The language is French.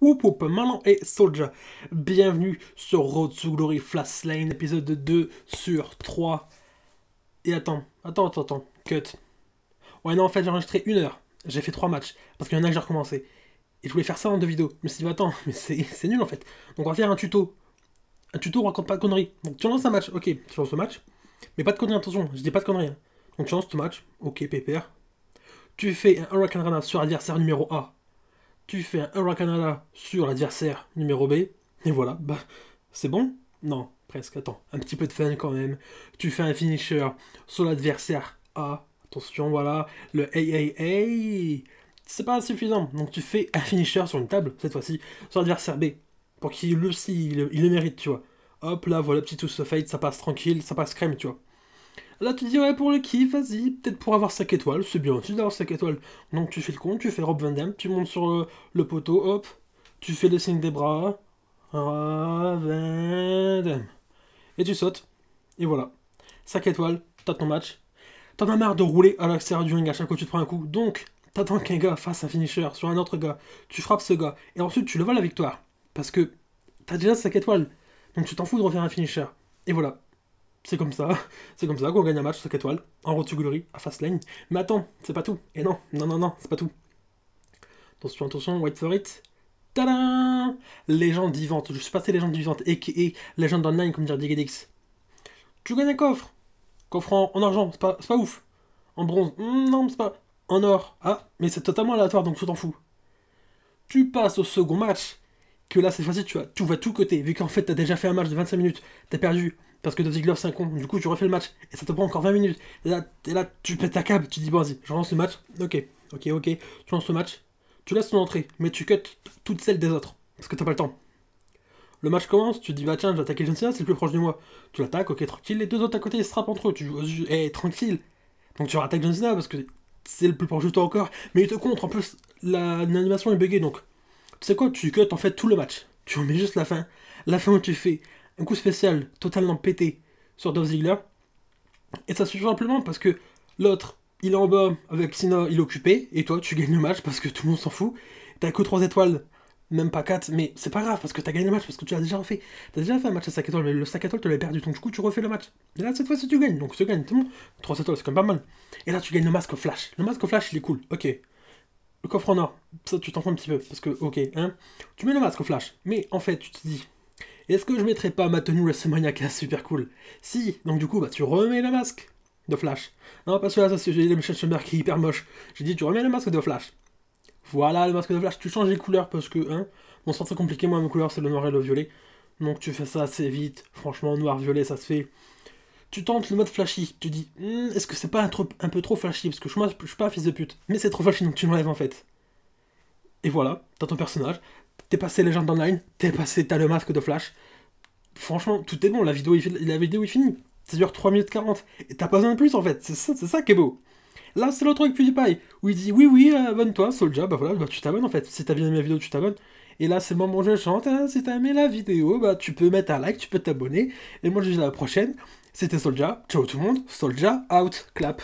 Whoop whoop, et soldier. Bienvenue sur Road to Glory Flash Lane, épisode 2 sur 3. Et attends, attends, attends, attends, cut. Ouais, non, en fait, j'ai enregistré une heure. J'ai fait trois matchs, parce qu'il y en a que j'ai recommencé. Et je voulais faire ça en deux vidéos. Mais c'est attends, mais c'est nul en fait. Donc on va faire un tuto. Un tuto, on raconte pas de conneries. Donc tu lances un match, ok, tu lances le match. Mais pas de conneries, attention, je dis pas de conneries. Hein. Donc tu lances ton match, ok, pépère. Tu fais un and Rana sur adversaire numéro A tu fais un Rakanada sur l'adversaire numéro B, et voilà, bah, c'est bon Non, presque, attends, un petit peu de fun quand même. Tu fais un finisher sur l'adversaire A, attention, voilà, le AAA, c'est pas suffisant. Donc tu fais un finisher sur une table, cette fois-ci, sur l'adversaire B, pour qu'il aussi, il, le mérite, tu vois. Hop là, voilà, petit tout se fade, ça passe tranquille, ça passe crème, tu vois. Là, tu dis, ouais, pour le kiff, vas-y, peut-être pour avoir 5 étoiles, c'est bien aussi d'avoir 5 étoiles. Donc, tu fais le con, tu fais Rob Van tu montes sur euh, le, poteau, hop, tu fais le signe des bras, Rob et tu sautes, et voilà. 5 étoiles, t'as ton match. T'en as marre de rouler à l'extérieur du ring à chaque fois que tu te prends un coup, donc t'attends qu'un gars fasse un finisher sur un autre gars, tu frappes ce gars, et ensuite tu le vois la victoire, parce que t'as déjà 5 étoiles, donc tu t'en fous de refaire un finisher. Et voilà, c'est comme ça, c'est comme ça qu'on gagne un match 5 étoiles, en road à fast lane. Mais attends, c'est pas tout. Et non, non, non, non, c'est pas tout. Attention, attention, wait for it. Tadam Légende vivante, je suis passé légende et a.k.a. légende online, comme dire Digedix. Tu gagnes un coffre Coffre en, argent, c'est pas, ouf. En bronze, hmm, non, c'est pas. En or, ah, mais c'est totalement aléatoire, donc je t'en fous. Tu passes au second match, que là, cette fois-ci, tu vas tout, va tout côté, vu qu'en fait, t'as déjà fait un match de 25 minutes, t'as perdu parce que Dusty Ziggler c'est un con, du coup tu refais le match, et ça te prend encore 20 minutes, et là, tu pètes ta câble, tu dis bon vas-y, je relance le match, ok, ok, ok, tu lances le match, tu laisses ton entrée, mais tu cuts toutes celles des autres, parce que t'as pas le temps. Le match commence, tu dis bah tiens, je vais attaquer John Cena, c'est le plus proche de moi. Tu l'attaques, ok, tranquille, les deux autres à côté ils se frappent entre eux, tu joues, hey, eh, tranquille. Donc tu rattaques John Cena parce que c'est le plus proche de toi encore, mais il te contre, en plus l'animation est buggée donc. Tu sais quoi, tu cut en fait tout le match, tu remets juste la fin, la fin où tu fais un coup spécial totalement pété sur Dove Ziggler. Et ça suffit simplement parce que l'autre, il est en bas avec Sino il est occupé, et toi, tu gagnes le match parce que tout le monde s'en fout. T'as que 3 étoiles, même pas 4, mais c'est pas grave parce que t'as gagné le match parce que tu as déjà refait. T'as déjà fait un match à 5 étoiles, mais le 5 étoiles, tu l'avais perdu, donc du coup, tu refais le match. Et là, cette fois-ci, tu gagnes, donc tu gagnes, le monde 3 étoiles, c'est quand même pas mal. Et là, tu gagnes le masque Flash. Le masque Flash, il est cool, ok. Le coffre en or, ça, tu t'en fous un petit peu parce que, ok, hein. Tu mets le masque Flash, mais en fait, tu te dis, est-ce que je mettrais pas ma tenue WrestleMania qui est super cool Si, donc du coup, bah tu remets le masque de Flash. Non, parce que là, j'ai dit de Schumer qui est hyper moche. J'ai dit, tu remets le masque de Flash. Voilà, le masque de Flash, tu changes les couleurs parce que, hein, mon sort très compliqué, moi, mes couleurs, c'est le noir et le violet. Donc tu fais ça assez vite. Franchement, noir-violet, ça se fait. Tu tentes le mode flashy, tu dis, hmm, est-ce que c'est pas un, un, peu trop flashy Parce que moi, je suis pas un fils de pute. Mais c'est trop flashy, donc tu m'enlèves en fait. Et voilà, t'as ton personnage, t'es passé Legend Online, t'es passé, t'as le masque de Flash. Franchement, tout est bon, la vidéo, la vidéo est finie. Ça dure 3 minutes 40, et t'as pas besoin de plus en fait, c'est ça, qui est beau. Là, c'est l'autre truc PewDiePie, où il dit oui, oui, abonne-toi, Soulja, bah voilà, bah, tu t'abonnes en fait. Si t'as bien aimé la vidéo, tu t'abonnes. Et là, c'est le moment où je chante, hein, si t'as aimé la vidéo, bah tu peux mettre un like, tu peux t'abonner. Et moi, je dis à la prochaine. C'était Solja, ciao tout le monde, Solja out, clap.